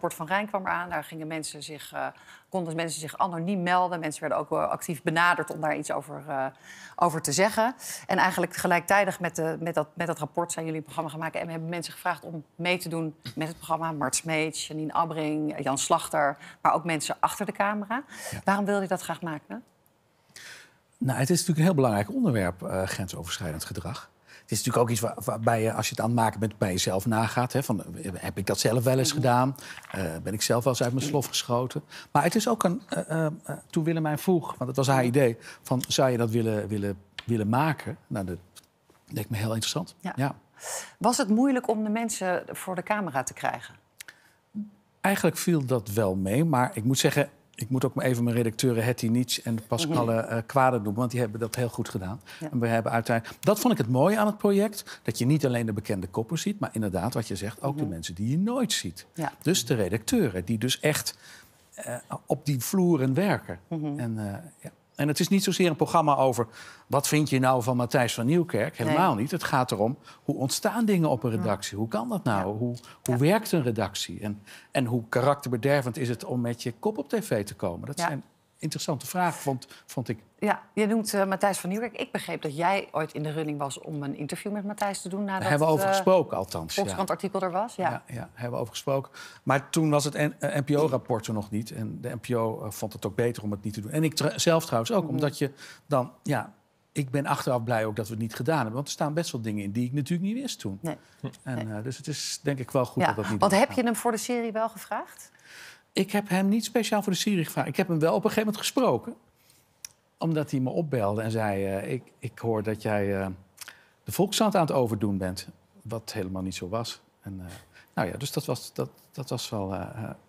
rapport van Rijn kwam eraan. Daar gingen mensen zich, eh, konden mensen zich anoniem melden. Mensen werden ook eh, actief benaderd om daar iets over, eh, over te zeggen. En eigenlijk gelijktijdig met, de, met, dat, met dat rapport zijn jullie een programma gemaakt. En we hebben mensen gevraagd om mee te doen met het programma. Mart Smeets, Janine Abbring, Jan Slachter. Maar ook mensen achter de camera. Waarom wilde je dat graag maken? Nou, het is natuurlijk een heel belangrijk onderwerp, grensoverschrijdend gedrag. Het is natuurlijk ook iets waarbij je, als je het aan het maken bij jezelf nagaat. Hè, van, heb ik dat zelf wel eens mhm. gedaan? Eh, ben ik zelf wel eens uit mijn mhm. slof geschoten? Maar het is ook een... Eh, eh, toen uh, toen vroeg, want het was haar idee... van zou je dat willen, willen, willen maken? Nou, dat leek me heel interessant. ja. Was het moeilijk om de mensen voor de camera te krijgen? Eigenlijk viel dat wel mee, maar ik moet zeggen, ik moet ook even mijn redacteuren Hetty Nietzsche en Pascalle mhm. uh, Kwade doen, want die hebben dat heel goed gedaan. En we hebben uiteindelijk. Dat vond ik het mooie aan het project. Dat je niet alleen de bekende koppen ziet, maar inderdaad, wat je zegt, ook de mhm. mensen die je nooit ziet. Dus de redacteuren, die dus echt eh, op die vloeren werken. Mhm. En eh, ja. En het is niet zozeer een programma over wat vind je nou van Matthijs van Nieuwkerk. Helemaal niet. Het gaat erom hoe ontstaan dingen op een redactie. Hoe kan dat nou? Hoe, hoe werkt een redactie? En, en hoe karakterbedervend is het om met je kop op tv te komen? Dat zijn interessante vraag, vond, vond ik. Ja, je noemt uh, Matthijs van Nieuwkerk. Ik begreep dat jij ooit in de running was om een interview met Matthijs te doen. Nadat hebben we over eh, gesproken, althans. Het artikel er was, ja. ja. hebben we over gesproken. Maar toen was het NPO-rapport eh, er nog niet. En de NPO vond het ook beter om het niet te doen. En ik zelf trouwens ook, mhm. omdat je dan... Ja, ik ben achteraf blij ook dat we het niet gedaan hebben. Want er staan best wel dingen in die ik natuurlijk niet wist toen. Nee. En, dus het is denk ik wel goed dat dat niet Want heb je hem voor de serie wel gevraagd? ik heb hem niet speciaal voor de Syrië gevraagd. Ik heb hem wel op een gegeven moment gesproken. Omdat hij me opbelde en zei: eh, ik, ik hoor dat jij eh, de volkszand aan het overdoen bent. Wat helemaal niet zo was. En, eh, nou ja, dus dat was, dat, dat was wel.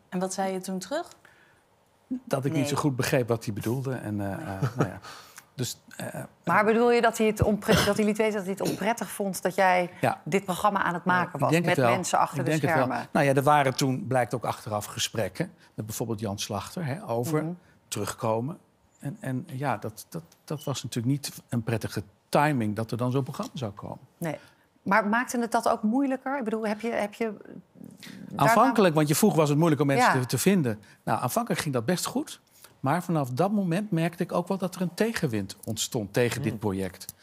en wat zei je toen terug? Dat ik niet zo goed begreep wat hij bedoelde. En, nou ja. Dus, eh, maar bedoel je dat hij, het onprettig, dat hij liet dat hij het onprettig vond dat jij dit programma aan het maken was met mensen achter ik de schermen? Nou ja, er waren toen blijkt ook achteraf gesprekken met bijvoorbeeld Jan Slachter hè, over mhm. terugkomen. En, en ja, dat, dat, dat was natuurlijk niet een prettige timing dat er dan zo'n programma zou komen. Nee. Maar maakte het dat ook moeilijker? Ik bedoel, heb je. Heb je Aanvankelijk, want je vroeg was het moeilijk om mensen te, te, vinden. Nou, aanvankelijk ging dat best goed. Maar vanaf dat moment merkte ik ook wel dat er een tegenwind ontstond tegen dit hmm. project.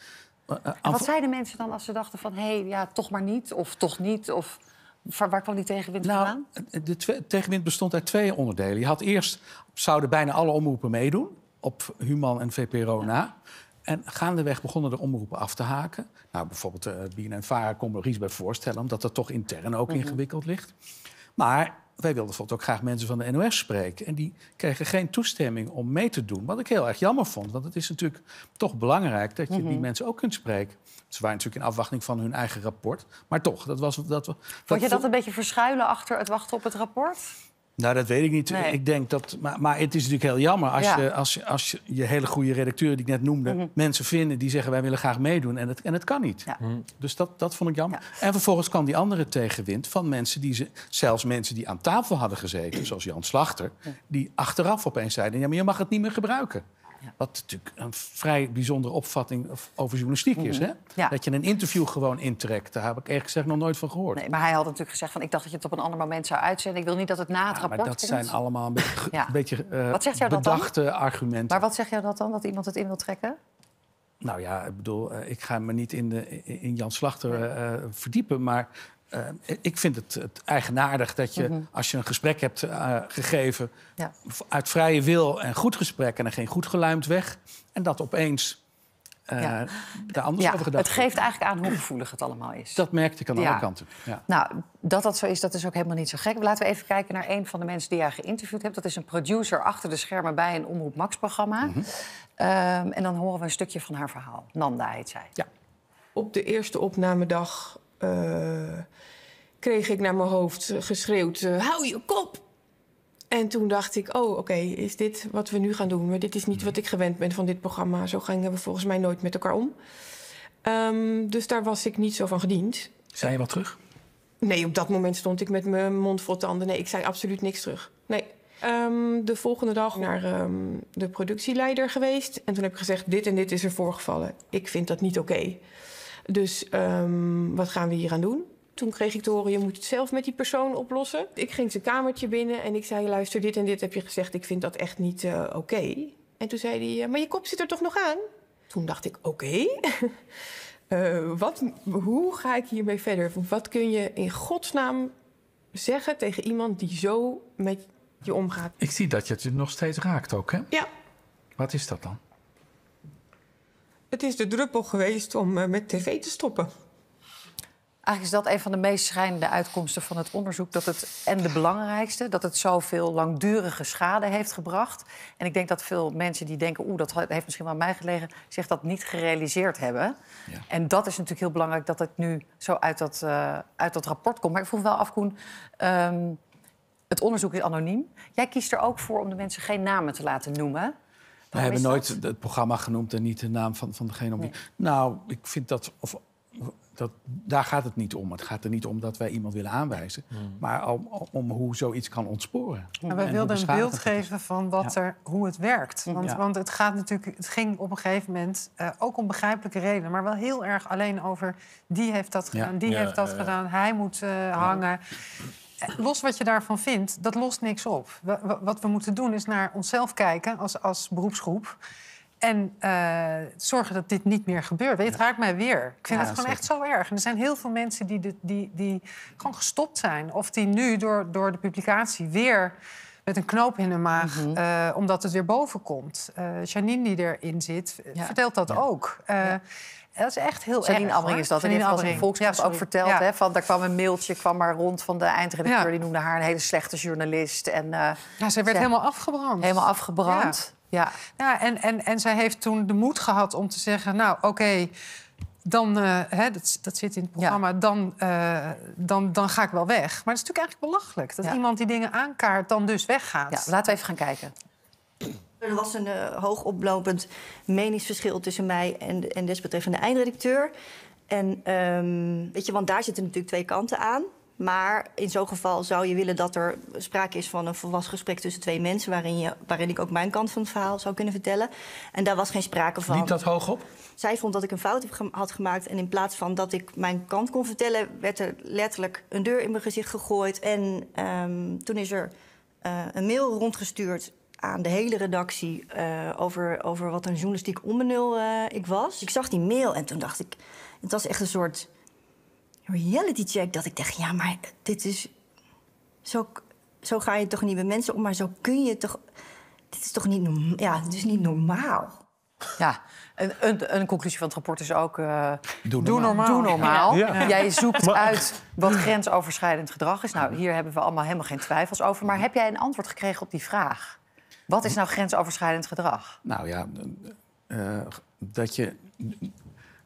Eh, eh, en wat zeiden mensen dan als ze dachten van... hé, hey, ja, toch maar niet of toch niet? Of waar, kwam die tegenwind nou, vandaan? Eh, de tegenwind bestond uit twee onderdelen. Je had eerst, zouden bijna alle omroepen meedoen... op Human en VPRO En gaandeweg begonnen de omroepen af te haken. Nou, bijvoorbeeld uh, en vara kon me er iets bij voorstellen... omdat dat toch intern ook mhm. ingewikkeld ligt. Maar wij wilden bijvoorbeeld ook graag mensen van de NOS spreken. En die kregen geen toestemming om mee te doen. Wat ik heel erg jammer vond. Want het is natuurlijk toch belangrijk dat je die mhm. mensen ook kunt spreken. Ze waren natuurlijk in afwachting van hun eigen rapport. Maar toch, dat was. Dat, Vond je dat een beetje verschuilen achter het wachten op het rapport? Nou, dat weet ik niet. Ik denk dat, maar, maar, het is natuurlijk heel jammer als, je, als, je, als je, je hele goede redacteur die ik net noemde, mhm. mensen vinden die zeggen wij willen graag meedoen en het, en het kan niet. Mhm. Dus dat, dat vond ik jammer. En vervolgens kwam die andere tegenwind van mensen die ze, zelfs mensen die aan tafel hadden gezeten, zoals Jan Slachter, die achteraf opeens zeiden: ja, maar je mag het niet meer gebruiken. Wat natuurlijk een vrij bijzondere opvatting over journalistiek is. Mhm. Hè? Dat je een interview gewoon intrekt. Daar heb ik eerlijk gezegd nog nooit van gehoord. Nee, maar hij had natuurlijk gezegd van ik dacht dat je het op een ander moment zou uitzenden. Ik wil niet dat het na het rapport maar dat zijn allemaal een beetje, eh, bedachte argumenten. Maar wat zeg jij dat dan, dat iemand het in wil trekken? Nou ja, ik bedoel, eh, ik ga me niet in, de, in Jan Slachter eh, verdiepen. Maar eh, ik vind het, het, eigenaardig dat je, mhm. als je een gesprek hebt eh, gegeven, uit vrije wil en goed gesprek en er geen goed geluimd weg, en dat opeens uh, ja. daar anders ja, over Het geeft eigenlijk aan hoe gevoelig het allemaal is. Dat merkte ik aan alle kanten. Nou, dat dat zo is, dat is ook helemaal niet zo gek. Laten we even kijken naar een van de mensen die jij geïnterviewd hebt. Dat is een producer achter de schermen bij een Omroep Max-programma. Mhm. Ehm, en dan horen we een stukje van haar verhaal. Nanda heet zij. Ja. Op de eerste opnamedag kreeg ik naar mijn hoofd eh, geschreeuwd: eh, hou je kop! En toen dacht ik, oh oké, is dit wat we nu gaan doen? Maar dit is niet mm. wat ik gewend ben van dit programma. Zo gingen we volgens mij nooit met elkaar om. Ehm, dus daar was ik niet zo van gediend. Zei je wat terug? Nee, op dat moment stond ik met mijn mond vol tanden. Nee, ik zei absoluut niks terug. Nee. Ehm, de volgende dag naar ehm, de productieleider geweest. En toen heb ik gezegd, dit en dit is er voorgevallen. Ik vind dat niet oké. Dus wat gaan we hier aan doen? Toen kreeg ik te horen, je moet het zelf met die persoon oplossen. Ik ging zijn kamertje binnen en ik zei, luister, dit en dit heb je gezegd. Ik vind dat echt niet eh, oké. En toen zei hij, eh, maar je kop zit er toch nog aan? Toen dacht ik, oké. Eh, wat, hoe ga ik hiermee verder? Wat kun je in godsnaam zeggen tegen iemand die zo met je omgaat? Ik zie dat je het nog steeds raakt ook, hè? Ja. Wat is dat dan? Het is de druppel geweest om met tv te stoppen. Eigenlijk is dat een van de meest schrijnende uitkomsten van het onderzoek. Dat het, en de belangrijkste, dat het zoveel langdurige schade heeft gebracht. En ik denk dat veel mensen die denken, oeh, dat heeft misschien wel aan mij gelegen, zich dat niet gerealiseerd hebben. Ja. En dat is natuurlijk heel belangrijk dat het nu zo uit dat, eh, uit dat rapport komt. Maar ik vroeg wel af, Koen. Ehm, het onderzoek is anoniem. Jij kiest er ook voor om de mensen geen namen te laten noemen. We hebben nooit het programma genoemd en niet de naam van, van degene om Nou, ik vind dat. Of, dat, daar gaat het niet om. Het gaat er niet om dat wij iemand willen aanwijzen, hmm. maar om, om, hoe zoiets kan ontsporen. En wij wilden een beeld geven van wat er, hoe het werkt. Hmm. Want, want, het, gaat natuurlijk, het ging op een gegeven moment, eh, ook om begrijpelijke redenen, maar wel heel erg alleen over die heeft dat gedaan, die heeft dat gedaan, hij moet eh, hangen. Eh, los wat je daarvan vindt, dat lost niks op. wat we moeten doen is naar onszelf kijken als, als beroepsgroep. En eh, zorgen dat dit niet meer gebeurt. Het raakt mij weer. Ik vind het gewoon echt zo erg. En er zijn heel veel mensen die, die, die gewoon gestopt zijn. Of die nu door, door de publicatie weer met een knoop in de maag, mhm. eh, omdat het weer boven komt. Uh, Janine, die erin zit, vertelt dat ook. Uh, ja. Dat is echt heel Janine erg. Janine is dat. Janine en heeft ook verteld. Hè, van, daar kwam een mailtje kwam maar rond van de eindredacteur. Die noemde haar een hele slechte journalist. En, ja, ze werd helemaal afgebrand. Helemaal afgebrand. Ja, ja nou, en, en, en zij heeft toen de moed gehad om te zeggen: Nou, oké. dan, eh, hè, dat, dat, zit in het programma, dan, eh, dan, dan ga ik wel weg. Maar dat is natuurlijk eigenlijk belachelijk. Dat iemand die dingen aankaart, dan dus weggaat. Ja, laten we even gaan kijken. Er was een uh, eh, hoog meningsverschil tussen mij en, en desbetreffende eindredacteur. En ehm, weet je, want daar zitten natuurlijk twee kanten aan. Maar in zo'n geval zou je willen dat er sprake is van een volwassen gesprek tussen twee mensen. Waarin, je, waarin ik ook mijn kant van het verhaal zou kunnen vertellen. En daar was geen sprake van. Liep dat hoog op? Zij vond dat ik een fout had gemaakt. En in plaats van dat ik mijn kant kon vertellen. werd er letterlijk een deur in mijn gezicht gegooid. En ehm, toen is er eh, een mail rondgestuurd aan de hele redactie eh, over, over wat een journalistiek onbenul eh, ik was. Ik zag die mail en toen dacht ik, het was echt een soort reality check dat ik dacht, ja, maar dit is. Zo, zo ga je toch niet met mensen om, maar zo kun je toch. Dit is toch niet, normaal? ja, dit is niet normaal? Ja, een, een, een, conclusie van het rapport is ook... Eh, doe, normaal. Doe normaal. Jij zoekt uit wat grensoverschrijdend gedrag is. Nou, hier hebben we allemaal helemaal geen twijfels over. Maar heb jij een antwoord gekregen op die vraag? Wat is nou grensoverschrijdend gedrag? Nou ja, eh, eh, dat je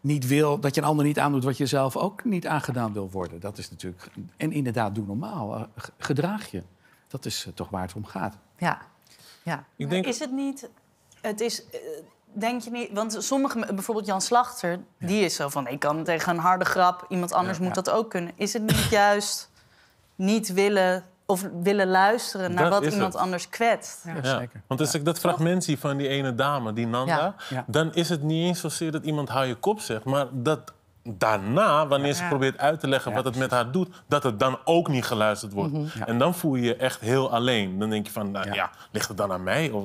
niet wil, dat je een ander niet aandoet wat je zelf ook niet aangedaan wil worden. Dat is natuurlijk. En inderdaad, doe normaal. Eh, gedraag je. Dat is eh, toch waar het om gaat. Ja. ja. Is het niet. Het is. Eh, denk je niet, want sommige, bijvoorbeeld Jan Slachter, die is zo van: ik kan tegen een harde grap, iemand anders moet dat ook kunnen. Is het niet juist niet willen of willen luisteren naar wat iemand anders kwetst. Ja. Zeker. Want als ik dat fragmentie van die ene dame, die Nanda, dan is het niet eens zozeer dat iemand hou je kop zegt, maar dat daarna, wanneer ze probeert uit te leggen wat het met haar doet, dat het dan ook niet geluisterd wordt. Mhm. En dan voel je je echt heel alleen. Dan denk je van, nou, ja. ligt het dan aan mij? Of,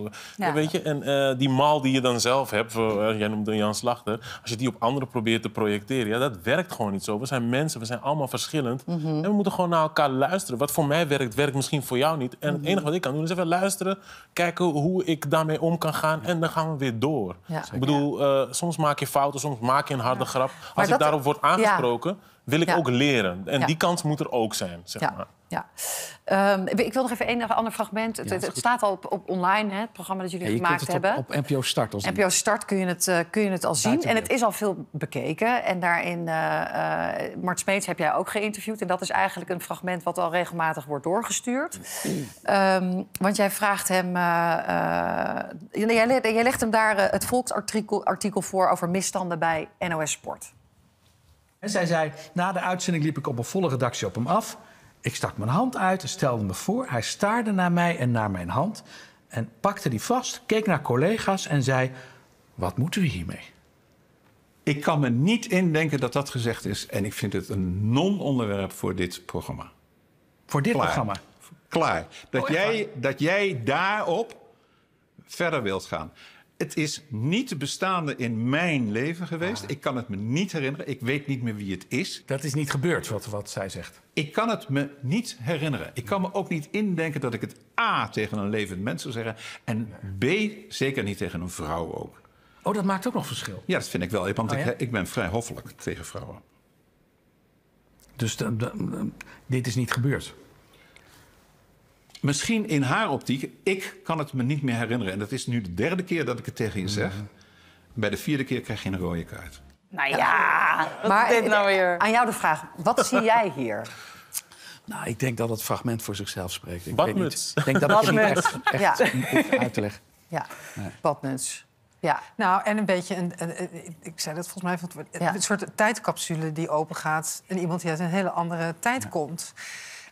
Weet je, en eh, die mal die je dan zelf hebt, voor, uh, jij noemde Jan Slachter, als je die op anderen probeert te projecteren, ja, dat werkt gewoon niet zo. We zijn mensen, we zijn allemaal verschillend. Mhm. En we moeten gewoon naar elkaar luisteren. Wat voor mij werkt, werkt misschien voor jou niet. En het mhm. enige wat ik kan doen is even luisteren, kijken hoe ik daarmee om kan gaan en dan gaan we weer door. Ik bedoel, eh, soms maak je fouten, soms maak je een harde grap. Als daarop wordt aangesproken, wil ik ook leren. En die kans moet er ook zijn, zeg maar. Ja. Ehm, ik wil nog even een ander fragment. het, staat al op, op online, hè, het programma dat jullie gemaakt hebben. Op, op NPO Start. NPO Start kun je het, eh, kun je het al zien. En het is al veel bekeken. En daarin, uh, uh, Mart Smeets heb jij ook geïnterviewd. En dat is eigenlijk een fragment wat al regelmatig wordt doorgestuurd. Ehm, want jij vraagt hem. jij, legt hem daar het volksartikel artikel voor over misstanden bij NOS Sport. En zij zei, na de uitzending liep ik op een volle redactie op hem af. Ik stak mijn hand uit en stelde me voor. Hij staarde naar mij en naar mijn hand. En pakte die vast, keek naar collega's en zei: Wat moeten we hiermee? Ik kan me niet indenken dat dat gezegd is. En ik vind het een non-onderwerp voor dit programma. Voor dit programma? Klaar. Dat, oh, jij, dat jij daarop verder wilt gaan. Het is niet bestaande in mijn leven geweest. Ah. Ik kan het me niet herinneren. Ik weet niet meer wie het is. Dat is niet gebeurd, wat, wat zij zegt. Ik kan het me niet herinneren. Ik kan me ook niet indenken dat ik het A tegen een levend mens zou zeggen. En B zeker niet tegen een vrouw ook. Oh, dat maakt ook nog verschil. Ja, dat vind ik wel. Want oh, ik, ik ben vrij hoffelijk tegen vrouwen. Dus eh, dit is niet gebeurd? misschien in haar optiek, ik kan het me niet meer herinneren. En dat is nu de derde keer dat ik het tegen je zeg. Mhm. Bij de vierde keer krijg je een rode kaart. Nou ja, maar dit nou eh, weer? aan jou de vraag, wat zie jij hier? Nou, ik denk dat het fragment voor zichzelf spreekt. Ik weet niet. Ik denk dat het niet echt, ja. uit te leggen. Ja, nee. Ja. Nou, en een beetje, een, ik zei dat volgens mij, van, het, een soort tijdcapsule die opengaat... en iemand die uit een hele andere tijd komt.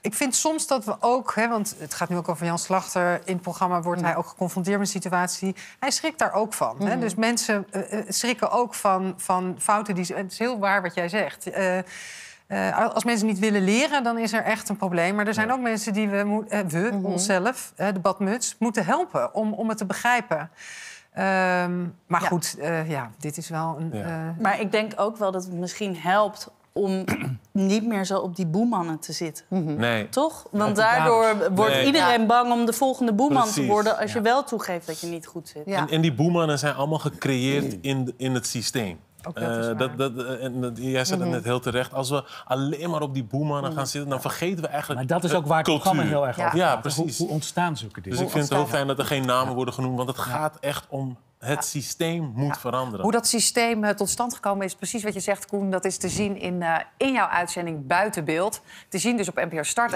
Ik vind soms dat we ook, hè, want het gaat nu ook over Jan Slachter. In het programma wordt hij ook geconfronteerd met een situatie. Hij schrikt daar ook van. Hè? Mhm. Dus mensen eh, eh, schrikken ook van, van fouten die. Het is heel waar wat jij zegt. Eh, als mensen niet willen leren, dan is er echt een probleem. Maar er zijn ook mensen die we, we mhm. onszelf, de badmuts, moeten helpen om, om het te begrijpen. Ehm, maar goed, ja, dit is wel een. Maar ik denk ook wel dat het misschien helpt om niet meer zo op die boemannen te zitten. Mhm. Nee. Toch? Want daardoor wordt iedereen bang om de volgende boeman te worden... als je wel toegeeft dat je niet goed zit. En, en, die boemannen zijn allemaal gecreëerd in, in het systeem. Eh, dat eh, dat, jij zei het mhm. net heel terecht. Als we alleen maar op die boeman gaan mhm. zitten, dan vergeten we eigenlijk. Maar dat is eh, ook waar het programma heel erg Ja. over gaat. Ja, precies. Hoe, ontstaan zulke dingen? Dus ik vind het heel fijn dat er geen namen worden genoemd, want het gaat echt om het systeem moet veranderen. Hoe dat systeem tot stand gekomen is, precies wat je zegt, Koen... dat is te zien in, in jouw uitzending Buiten Beeld. Te zien dus op NPR Start.